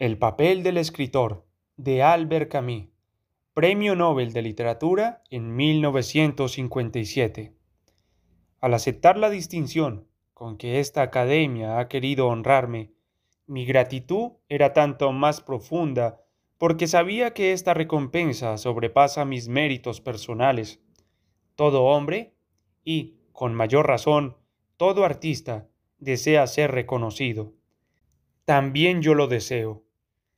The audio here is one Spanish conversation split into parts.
El papel del escritor de Albert Camus, Premio Nobel de Literatura en 1957. Al aceptar la distinción con que esta academia ha querido honrarme, mi gratitud era tanto más profunda porque sabía que esta recompensa sobrepasa mis méritos personales. Todo hombre, y, con mayor razón, todo artista, desea ser reconocido. También yo lo deseo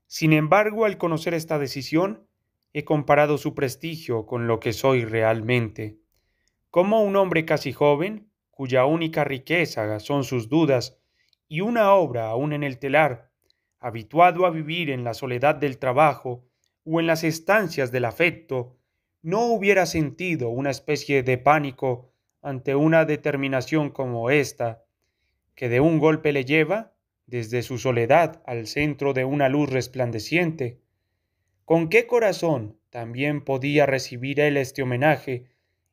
sin embargo, al conocer esta decisión, he comparado su prestigio con lo que soy realmente. Como un hombre casi joven, cuya única riqueza son sus dudas, y una obra aún en el telar, habituado a vivir en la soledad del trabajo o en las estancias del afecto, no hubiera sentido una especie de pánico ante una determinación como esta, que de un golpe le lleva desde su soledad al centro de una luz resplandeciente. ¿Con qué corazón también podía recibir él este homenaje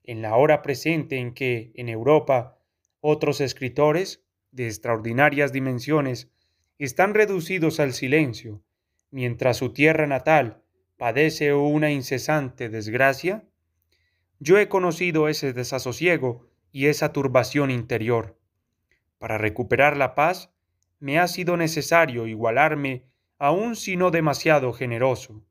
en la hora presente en que, en Europa, otros escritores, de extraordinarias dimensiones, están reducidos al silencio, mientras su tierra natal padece una incesante desgracia? Yo he conocido ese desasosiego y esa turbación interior. Para recuperar la paz, me ha sido necesario igualarme, aun si no demasiado generoso.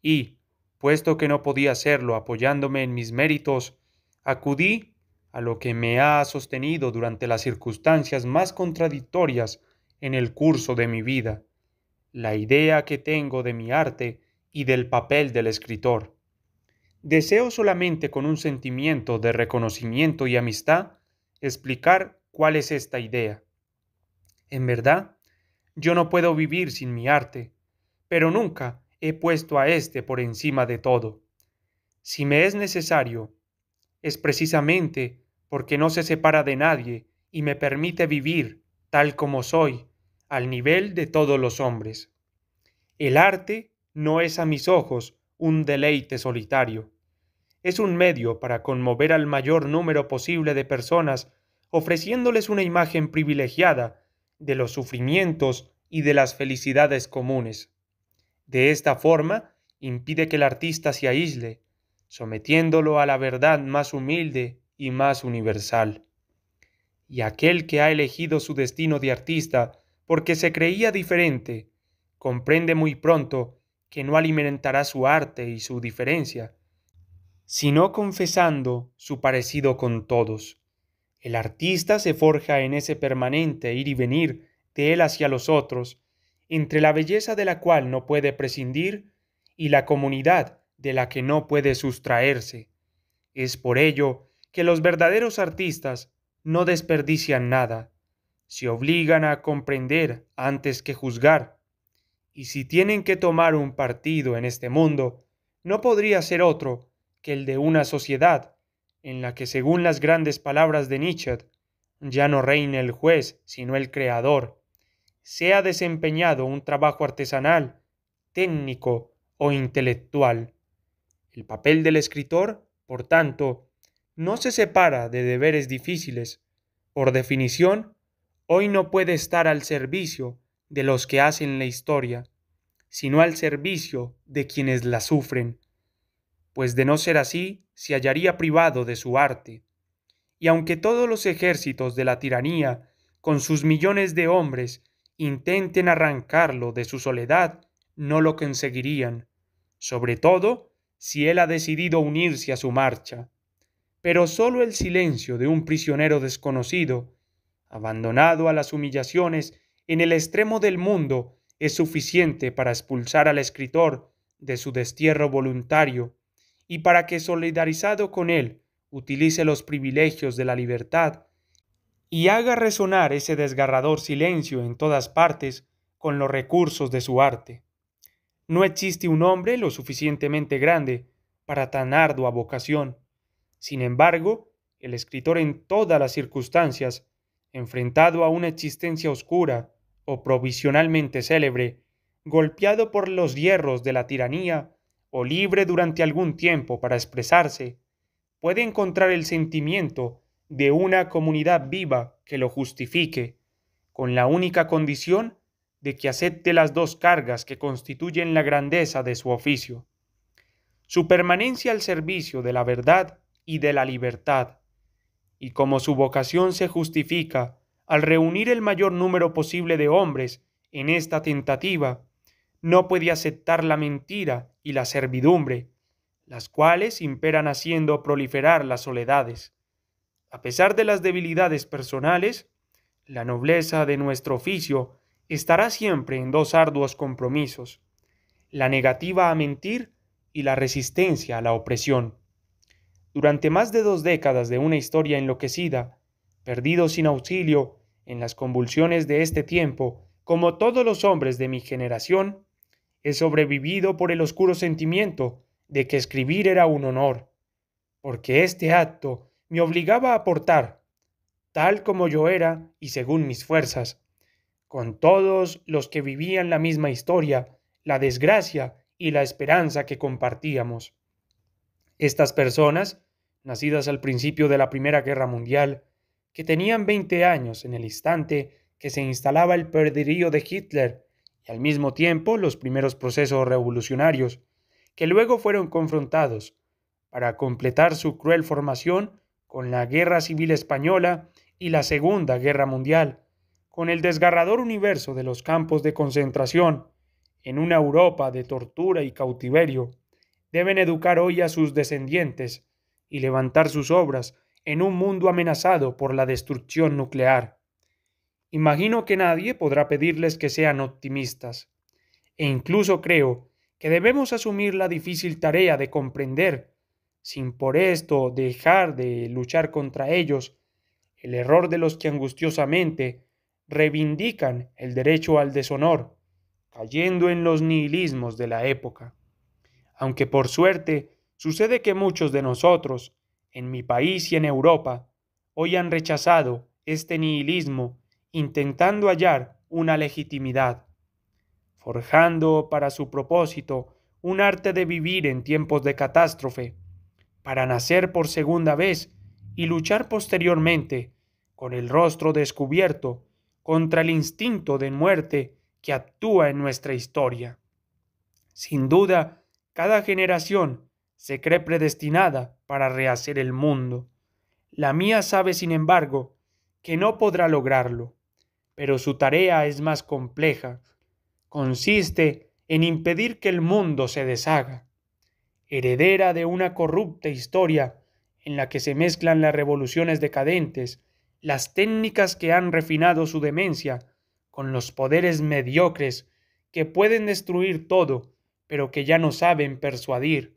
Y, puesto que no podía hacerlo apoyándome en mis méritos, acudí a lo que me ha sostenido durante las circunstancias más contradictorias en el curso de mi vida, la idea que tengo de mi arte y del papel del escritor. Deseo solamente con un sentimiento de reconocimiento y amistad explicar cuál es esta idea. En verdad, yo no puedo vivir sin mi arte, pero nunca he puesto a éste por encima de todo. Si me es necesario, es precisamente porque no se separa de nadie y me permite vivir tal como soy, al nivel de todos los hombres. El arte no es a mis ojos un deleite solitario. Es un medio para conmover al mayor número posible de personas, ofreciéndoles una imagen privilegiada de los sufrimientos y de las felicidades comunes. De esta forma, impide que el artista se aísle, sometiéndolo a la verdad más humilde y más universal. Y aquel que ha elegido su destino de artista porque se creía diferente, comprende muy pronto que no alimentará su arte y su diferencia, sino confesando su parecido con todos. El artista se forja en ese permanente ir y venir de él hacia los otros, entre la belleza de la cual no puede prescindir y la comunidad de la que no puede sustraerse. Es por ello que los verdaderos artistas no desperdician nada, se obligan a comprender antes que juzgar, y si tienen que tomar un partido en este mundo, no podría ser otro que el de una sociedad en la que, según las grandes palabras de Nietzsche, ya no reina el juez, sino el creador, se ha desempeñado un trabajo artesanal, técnico o intelectual. El papel del escritor, por tanto, no se separa de deberes difíciles. Por definición, hoy no puede estar al servicio de los que hacen la historia, sino al servicio de quienes la sufren pues de no ser así, se hallaría privado de su arte. Y aunque todos los ejércitos de la tiranía, con sus millones de hombres, intenten arrancarlo de su soledad, no lo conseguirían, sobre todo si él ha decidido unirse a su marcha. Pero sólo el silencio de un prisionero desconocido, abandonado a las humillaciones en el extremo del mundo, es suficiente para expulsar al escritor de su destierro voluntario y para que solidarizado con él utilice los privilegios de la libertad y haga resonar ese desgarrador silencio en todas partes con los recursos de su arte. No existe un hombre lo suficientemente grande para tan ardua vocación. Sin embargo, el escritor en todas las circunstancias, enfrentado a una existencia oscura o provisionalmente célebre, golpeado por los hierros de la tiranía, o libre durante algún tiempo para expresarse, puede encontrar el sentimiento de una comunidad viva que lo justifique, con la única condición de que acepte las dos cargas que constituyen la grandeza de su oficio, su permanencia al servicio de la verdad y de la libertad, y como su vocación se justifica al reunir el mayor número posible de hombres en esta tentativa, no puede aceptar la mentira y la servidumbre, las cuales imperan haciendo proliferar las soledades. A pesar de las debilidades personales, la nobleza de nuestro oficio estará siempre en dos arduos compromisos, la negativa a mentir y la resistencia a la opresión. Durante más de dos décadas de una historia enloquecida, perdido sin auxilio en las convulsiones de este tiempo, como todos los hombres de mi generación, He sobrevivido por el oscuro sentimiento de que escribir era un honor, porque este acto me obligaba a aportar, tal como yo era y según mis fuerzas, con todos los que vivían la misma historia, la desgracia y la esperanza que compartíamos. Estas personas, nacidas al principio de la Primera Guerra Mundial, que tenían 20 años en el instante que se instalaba el perderío de Hitler y al mismo tiempo los primeros procesos revolucionarios, que luego fueron confrontados, para completar su cruel formación con la Guerra Civil Española y la Segunda Guerra Mundial, con el desgarrador universo de los campos de concentración, en una Europa de tortura y cautiverio, deben educar hoy a sus descendientes y levantar sus obras en un mundo amenazado por la destrucción nuclear. Imagino que nadie podrá pedirles que sean optimistas. E incluso creo que debemos asumir la difícil tarea de comprender, sin por esto dejar de luchar contra ellos, el error de los que angustiosamente reivindican el derecho al deshonor, cayendo en los nihilismos de la época. Aunque por suerte sucede que muchos de nosotros, en mi país y en Europa, hoy han rechazado este nihilismo intentando hallar una legitimidad, forjando para su propósito un arte de vivir en tiempos de catástrofe, para nacer por segunda vez y luchar posteriormente, con el rostro descubierto, contra el instinto de muerte que actúa en nuestra historia. Sin duda, cada generación se cree predestinada para rehacer el mundo. La mía sabe, sin embargo, que no podrá lograrlo pero su tarea es más compleja. Consiste en impedir que el mundo se deshaga. Heredera de una corrupta historia en la que se mezclan las revoluciones decadentes, las técnicas que han refinado su demencia, con los poderes mediocres que pueden destruir todo, pero que ya no saben persuadir,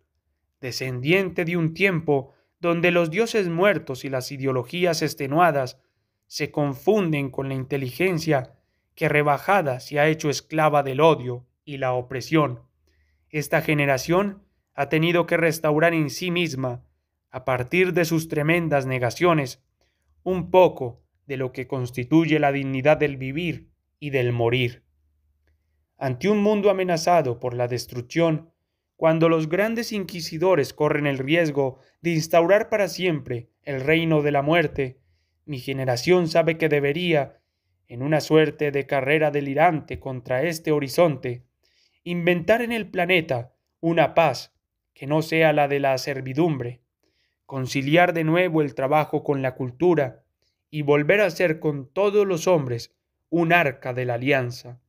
descendiente de un tiempo donde los dioses muertos y las ideologías extenuadas se confunden con la inteligencia que rebajada se ha hecho esclava del odio y la opresión. Esta generación ha tenido que restaurar en sí misma, a partir de sus tremendas negaciones, un poco de lo que constituye la dignidad del vivir y del morir. Ante un mundo amenazado por la destrucción, cuando los grandes inquisidores corren el riesgo de instaurar para siempre el reino de la muerte, mi generación sabe que debería, en una suerte de carrera delirante contra este horizonte, inventar en el planeta una paz que no sea la de la servidumbre, conciliar de nuevo el trabajo con la cultura y volver a ser con todos los hombres un arca de la alianza.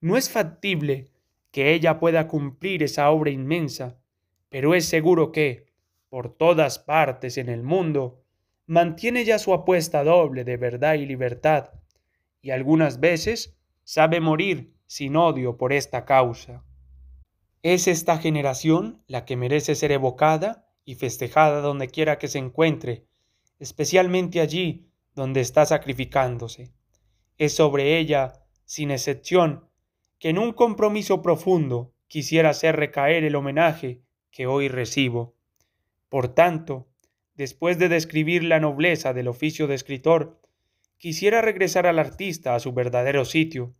No es factible que ella pueda cumplir esa obra inmensa, pero es seguro que, por todas partes en el mundo, mantiene ya su apuesta doble de verdad y libertad, y algunas veces sabe morir sin odio por esta causa. Es esta generación la que merece ser evocada y festejada donde quiera que se encuentre, especialmente allí donde está sacrificándose. Es sobre ella, sin excepción, que en un compromiso profundo quisiera hacer recaer el homenaje que hoy recibo. Por tanto, Después de describir la nobleza del oficio de escritor, quisiera regresar al artista a su verdadero sitio,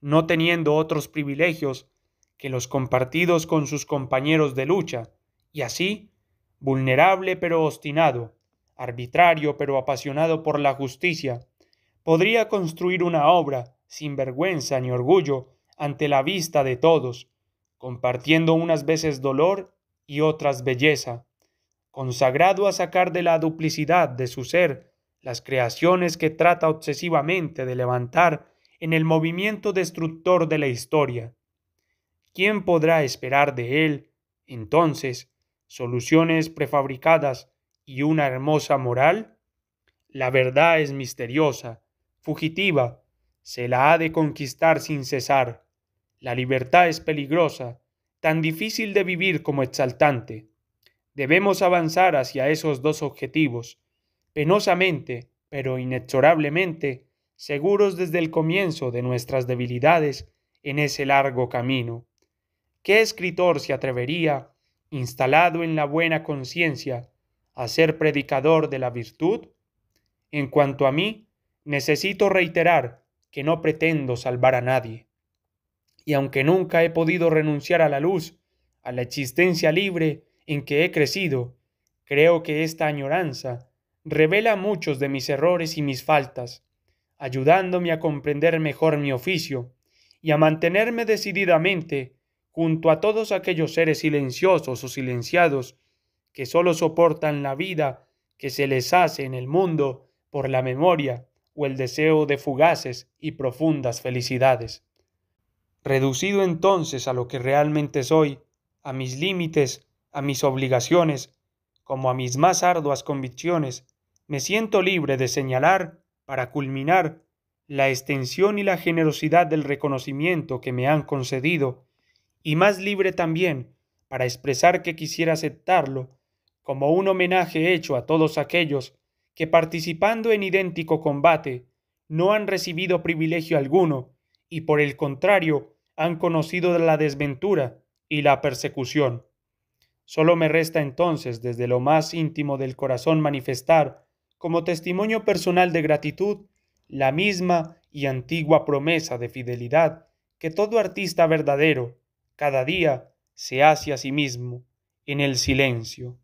no teniendo otros privilegios que los compartidos con sus compañeros de lucha, y así, vulnerable pero obstinado, arbitrario pero apasionado por la justicia, podría construir una obra sin vergüenza ni orgullo ante la vista de todos, compartiendo unas veces dolor y otras belleza consagrado a sacar de la duplicidad de su ser las creaciones que trata obsesivamente de levantar en el movimiento destructor de la historia. ¿Quién podrá esperar de él, entonces, soluciones prefabricadas y una hermosa moral? La verdad es misteriosa, fugitiva, se la ha de conquistar sin cesar. La libertad es peligrosa, tan difícil de vivir como exaltante. Debemos avanzar hacia esos dos objetivos, penosamente, pero inexorablemente, seguros desde el comienzo de nuestras debilidades en ese largo camino. ¿Qué escritor se atrevería, instalado en la buena conciencia, a ser predicador de la virtud? En cuanto a mí, necesito reiterar que no pretendo salvar a nadie. Y aunque nunca he podido renunciar a la luz, a la existencia libre, en que he crecido, creo que esta añoranza revela muchos de mis errores y mis faltas, ayudándome a comprender mejor mi oficio y a mantenerme decididamente junto a todos aquellos seres silenciosos o silenciados que sólo soportan la vida que se les hace en el mundo por la memoria o el deseo de fugaces y profundas felicidades. Reducido entonces a lo que realmente soy, a mis límites, a mis obligaciones, como a mis más arduas convicciones, me siento libre de señalar, para culminar, la extensión y la generosidad del reconocimiento que me han concedido, y más libre también para expresar que quisiera aceptarlo como un homenaje hecho a todos aquellos que participando en idéntico combate no han recibido privilegio alguno y por el contrario han conocido la desventura y la persecución. Solo me resta entonces desde lo más íntimo del corazón manifestar, como testimonio personal de gratitud, la misma y antigua promesa de fidelidad que todo artista verdadero, cada día, se hace a sí mismo en el silencio.